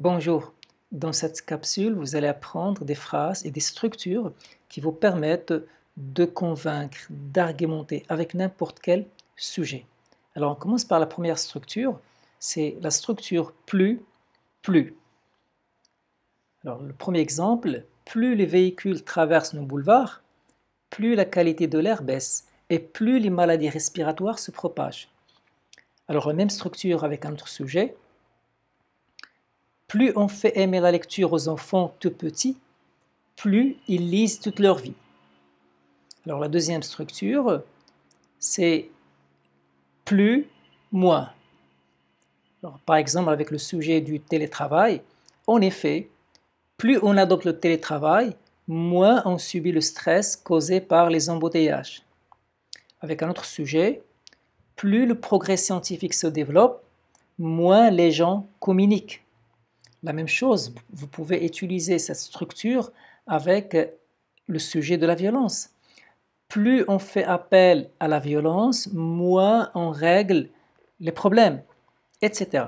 Bonjour. Dans cette capsule, vous allez apprendre des phrases et des structures qui vous permettent de convaincre, d'argumenter avec n'importe quel sujet. Alors on commence par la première structure, c'est la structure plus, plus. Alors le premier exemple, plus les véhicules traversent nos boulevards, plus la qualité de l'air baisse et plus les maladies respiratoires se propagent. Alors la même structure avec un autre sujet, plus on fait aimer la lecture aux enfants tout petits, plus ils lisent toute leur vie. Alors la deuxième structure, c'est plus, moins. Alors, par exemple, avec le sujet du télétravail, en effet, plus on adopte le télétravail, moins on subit le stress causé par les embouteillages. Avec un autre sujet, plus le progrès scientifique se développe, moins les gens communiquent. La même chose, vous pouvez utiliser cette structure avec le sujet de la violence. Plus on fait appel à la violence, moins on règle les problèmes, etc.